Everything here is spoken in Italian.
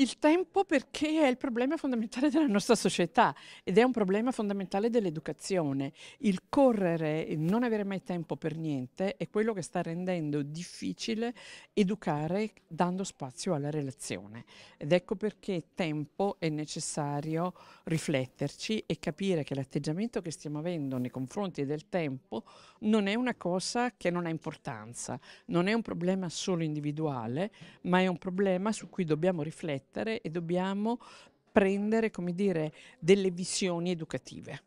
Il tempo perché è il problema fondamentale della nostra società ed è un problema fondamentale dell'educazione. Il correre, il non avere mai tempo per niente è quello che sta rendendo difficile educare dando spazio alla relazione. Ed ecco perché tempo è necessario rifletterci e capire che l'atteggiamento che stiamo avendo nei confronti del tempo non è una cosa che non ha importanza, non è un problema solo individuale, ma è un problema su cui dobbiamo riflettere riflettere e dobbiamo prendere, come dire, delle visioni educative.